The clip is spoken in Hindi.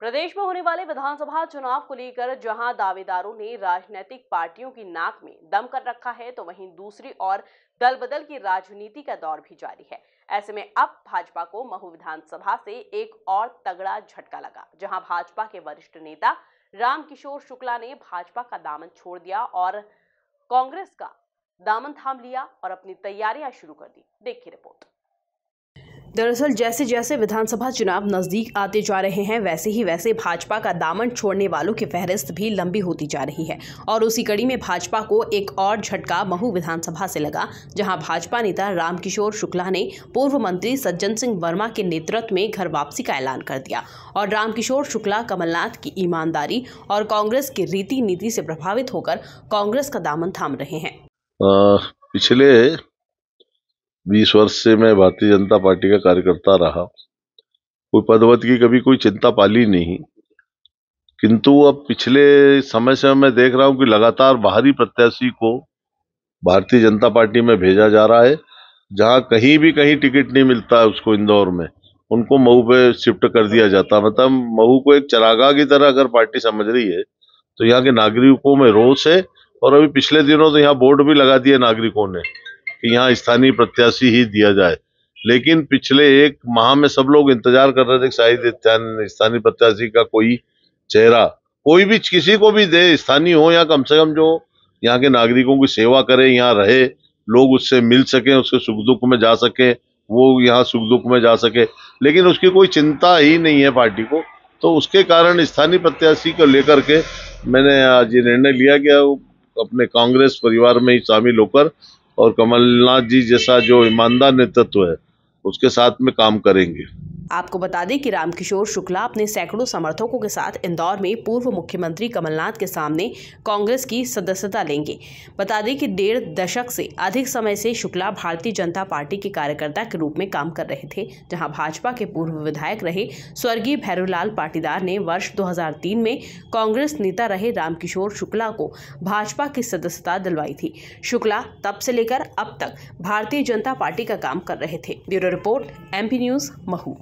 प्रदेश में होने वाले विधानसभा चुनाव को लेकर जहां दावेदारों ने राजनीतिक पार्टियों की नाक में दम कर रखा है तो वहीं दूसरी ओर दल बदल की राजनीति का दौर भी जारी है ऐसे में अब भाजपा को महू विधानसभा से एक और तगड़ा झटका लगा जहां भाजपा के वरिष्ठ नेता रामकिशोर शुक्ला ने भाजपा का दामन छोड़ दिया और कांग्रेस का दामन थाम लिया और अपनी तैयारियां शुरू कर दी देखिए रिपोर्ट दरअसल जैसे जैसे विधानसभा चुनाव नजदीक आते जा रहे हैं वैसे ही वैसे भाजपा का दामन छोड़ने वालों की फहरिस्त भी लंबी होती जा रही है और उसी कड़ी में भाजपा को एक और झटका महू विधानसभा से लगा जहां भाजपा नेता रामकिशोर शुक्ला ने पूर्व मंत्री सज्जन सिंह वर्मा के नेतृत्व में घर वापसी का ऐलान कर दिया और रामकिशोर शुक्ला कमलनाथ की ईमानदारी और कांग्रेस की रीति नीति से प्रभावित होकर कांग्रेस का दामन थाम रहे हैं पिछले बीस वर्ष से मैं भारतीय जनता पार्टी का कार्यकर्ता रहा कोई पदवत की कभी कोई चिंता पाली नहीं किंतु अब पिछले समय से मैं देख रहा हूं कि लगातार बाहरी प्रत्याशी को भारतीय जनता पार्टी में भेजा जा रहा है जहां कहीं भी कहीं टिकट नहीं मिलता है उसको इंदौर में उनको मऊ पे शिफ्ट कर दिया जाता मतलब मऊ को एक चरागाह की तरह अगर पार्टी समझ रही है तो यहाँ के नागरिकों में रोष है और अभी पिछले दिनों तो यहाँ बोर्ड भी लगा दिए नागरिकों ने कि यहाँ स्थानीय प्रत्याशी ही दिया जाए लेकिन पिछले एक माह में सब लोग इंतजार कर रहे थे शायद स्थानीय प्रत्याशी का कोई चेहरा कोई भी किसी को भी दे स्थानीय हो या कम से कम जो यहाँ के नागरिकों की सेवा करे यहाँ रहे लोग उससे मिल सके उसके सुख दुख में जा सके वो यहाँ सुख दुख में जा सके लेकिन उसकी कोई चिंता ही नहीं है पार्टी को तो उसके कारण स्थानीय प्रत्याशी को लेकर के मैंने आज ये निर्णय लिया कि अपने कांग्रेस परिवार में ही शामिल होकर और कमलनाथ जी जैसा जो ईमानदार नेतृत्व है उसके साथ में काम करेंगे आपको बता दें कि रामकिशोर शुक्ला अपने सैकड़ों समर्थकों के साथ इंदौर में पूर्व मुख्यमंत्री कमलनाथ के सामने कांग्रेस की सदस्यता लेंगे बता दें कि डेढ़ दशक से अधिक समय से शुक्ला भारतीय जनता पार्टी के कार्यकर्ता के रूप में काम कर रहे थे जहां भाजपा के पूर्व विधायक रहे स्वर्गीय भैरूलाल पाटीदार ने वर्ष दो में कांग्रेस नेता रहे रामकिशोर शुक्ला को भाजपा की सदस्यता दिलवाई थी शुक्ला तब से लेकर अब तक भारतीय जनता पार्टी का काम कर रहे थे bureau report MP news Mhow